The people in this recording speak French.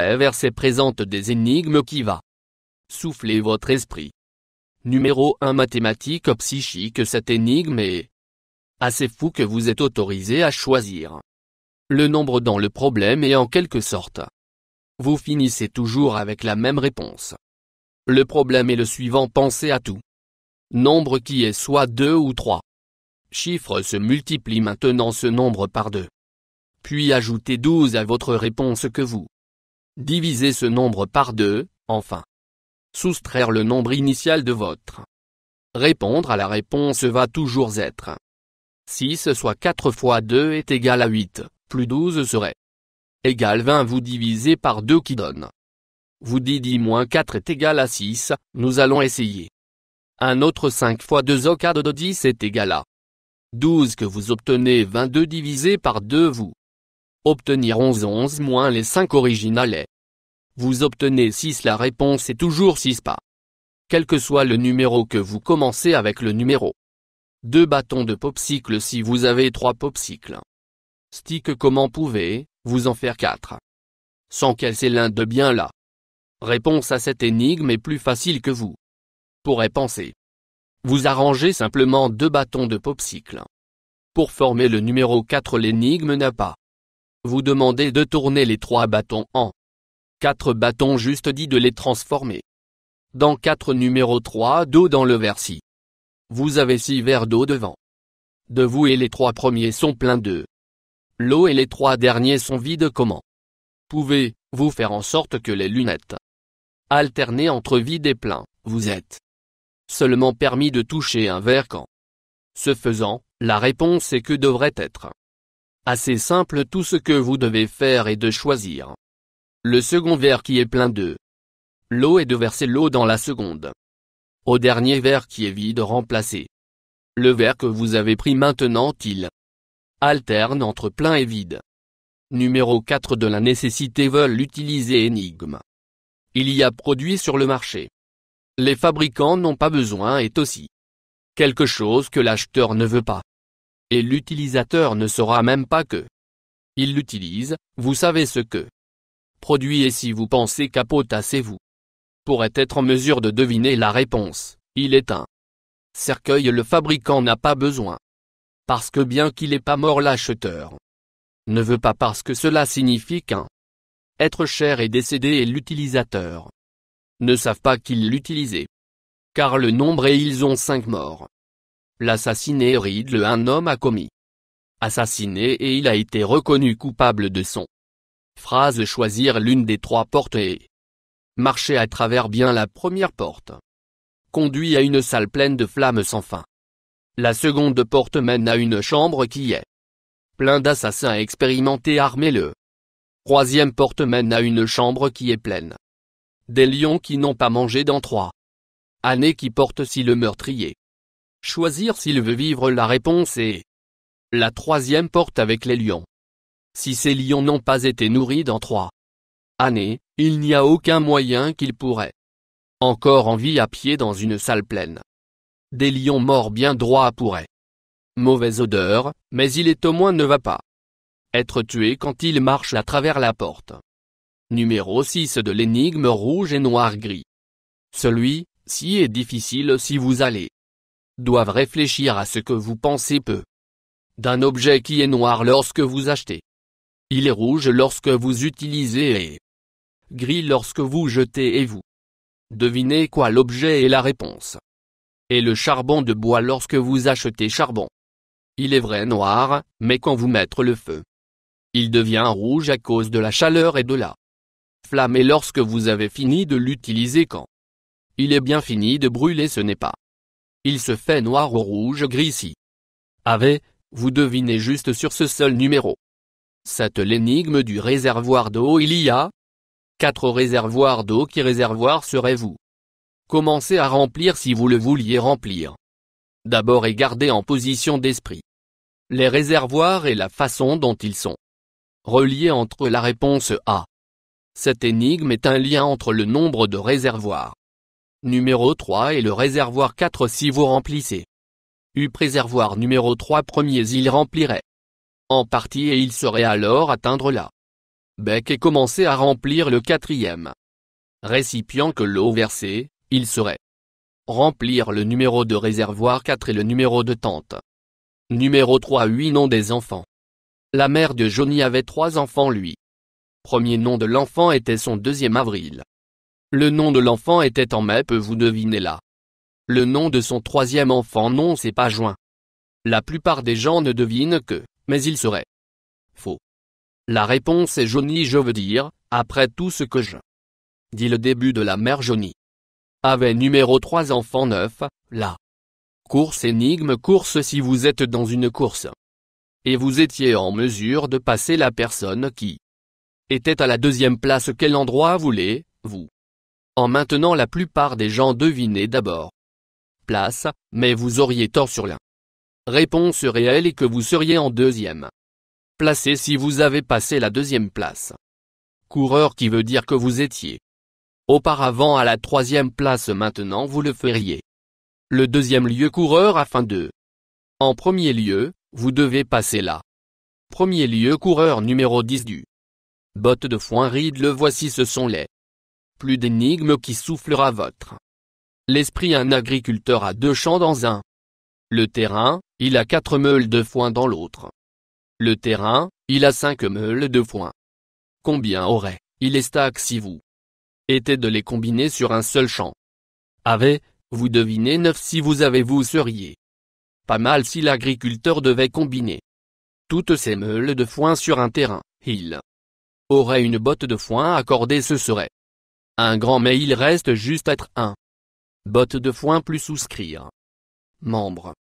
verset présente des énigmes qui va souffler votre esprit. Numéro 1 mathématique psychique Cette énigme est assez fou que vous êtes autorisé à choisir le nombre dans le problème et en quelque sorte. Vous finissez toujours avec la même réponse. Le problème est le suivant pensez à tout. Nombre qui est soit 2 ou 3. Chiffre se multiplie maintenant ce nombre par 2. Puis ajoutez 12 à votre réponse que vous Divisez ce nombre par 2, enfin. Soustraire le nombre initial de votre. Répondre à la réponse va toujours être. 6 soit 4 fois 2 est égal à 8, plus 12 serait égal 20 vous divisez par 2 qui donne. Vous dites 10 moins 4 est égal à 6, nous allons essayer. Un autre 5 fois 2 au cas de 10 est égal à 12 que vous obtenez 22 divisé par 2 vous Obtenir 11 11 moins les 5 originales est. Vous obtenez 6 la réponse est toujours 6 pas. Quel que soit le numéro que vous commencez avec le numéro. Deux bâtons de popsicle si vous avez 3 popsicles. Stick comment pouvez, vous en faire 4. Sans qu'elle c'est l'un de bien là. Réponse à cette énigme est plus facile que vous. pourrez penser. Vous arrangez simplement deux bâtons de popsicle. Pour former le numéro 4 l'énigme n'a pas vous demandez de tourner les trois bâtons en quatre bâtons juste dit de les transformer. Dans quatre numéros 3 d'eau dans le verre Vous avez six verres d'eau devant. De vous et les trois premiers sont pleins d'eux. L'eau et les trois derniers sont vides comment Pouvez-vous faire en sorte que les lunettes alternées entre vide et plein, vous êtes seulement permis de toucher un verre quand Ce faisant, la réponse est que devrait être Assez simple tout ce que vous devez faire est de choisir le second verre qui est plein d'eau. l'eau est de verser l'eau dans la seconde. Au dernier verre qui est vide remplacer le verre que vous avez pris maintenant il alterne entre plein et vide. Numéro 4 de la nécessité veulent utiliser énigme. Il y a produit sur le marché. Les fabricants n'ont pas besoin est aussi quelque chose que l'acheteur ne veut pas et l'utilisateur ne saura même pas que il l'utilise, vous savez ce que produit et si vous pensez capotassez-vous pourrait être en mesure de deviner la réponse, il est un cercueil le fabricant n'a pas besoin. Parce que bien qu'il est pas mort l'acheteur ne veut pas parce que cela signifie qu'un être cher et décédé et l'utilisateur ne savent pas qu'ils l'utilisait Car le nombre et ils ont cinq morts l'assassiné le un homme a commis. Assassiné et il a été reconnu coupable de son. Phrase choisir l'une des trois portes et marcher à travers bien la première porte. Conduit à une salle pleine de flammes sans fin. La seconde porte mène à une chambre qui est plein d'assassins expérimentés armés-le. Troisième porte mène à une chambre qui est pleine. Des lions qui n'ont pas mangé dans trois années qui portent si le meurtrier Choisir s'il veut vivre la réponse est la troisième porte avec les lions. Si ces lions n'ont pas été nourris dans trois années, il n'y a aucun moyen qu'ils pourraient encore en vie à pied dans une salle pleine. Des lions morts bien droits pourraient mauvaise odeur, mais il est au moins ne va pas être tué quand il marche à travers la porte. Numéro 6 de l'énigme rouge et noir gris. Celui-ci est difficile si vous allez doivent réfléchir à ce que vous pensez peu d'un objet qui est noir lorsque vous achetez. Il est rouge lorsque vous utilisez et gris lorsque vous jetez et vous. Devinez quoi l'objet est la réponse. Et le charbon de bois lorsque vous achetez charbon. Il est vrai noir, mais quand vous mettez le feu, il devient rouge à cause de la chaleur et de la flamme et lorsque vous avez fini de l'utiliser quand il est bien fini de brûler ce n'est pas il se fait noir ou rouge gris ici. Avez, vous devinez juste sur ce seul numéro. Cette l'énigme du réservoir d'eau il y a quatre réservoirs d'eau qui réservoir serez-vous Commencez à remplir si vous le vouliez remplir. D'abord et gardez en position d'esprit. Les réservoirs et la façon dont ils sont reliés entre la réponse A. Cette énigme est un lien entre le nombre de réservoirs Numéro 3 et le réservoir 4 si vous remplissez. U préservoir numéro 3 premiers il remplirait. En partie et il serait alors atteindre la bec et commencer à remplir le quatrième récipient que l'eau versée, il serait remplir le numéro de réservoir 4 et le numéro de tente. Numéro 3 8 noms des enfants. La mère de Johnny avait trois enfants lui. Premier nom de l'enfant était son deuxième avril. Le nom de l'enfant était en mai vous devinez là. Le nom de son troisième enfant non c'est pas joint. La plupart des gens ne devinent que, mais il serait. Faux. La réponse est Johnny je veux dire, après tout ce que je. Dit le début de la mère Johnny. Avait numéro 3 enfant neuf. là. Course énigme course si vous êtes dans une course. Et vous étiez en mesure de passer la personne qui était à la deuxième place quel endroit voulez, vous en maintenant la plupart des gens devinaient d'abord. Place, mais vous auriez tort sur l'un. Réponse réelle et que vous seriez en deuxième. Placé si vous avez passé la deuxième place. Coureur qui veut dire que vous étiez. Auparavant à la troisième place maintenant vous le feriez. Le deuxième lieu coureur afin de. En premier lieu, vous devez passer là. Premier lieu coureur numéro 10 du. Botte de foin ride le voici ce sont les plus d'énigmes qui soufflera votre. L'esprit un agriculteur a deux champs dans un. Le terrain, il a quatre meules de foin dans l'autre. Le terrain, il a cinq meules de foin. Combien aurait, il est stack si vous était de les combiner sur un seul champ. Avez, vous devinez neuf si vous avez vous seriez. Pas mal si l'agriculteur devait combiner toutes ces meules de foin sur un terrain, il aurait une botte de foin accordée ce serait un grand mais il reste juste être un. Botte de foin plus souscrire. Membre.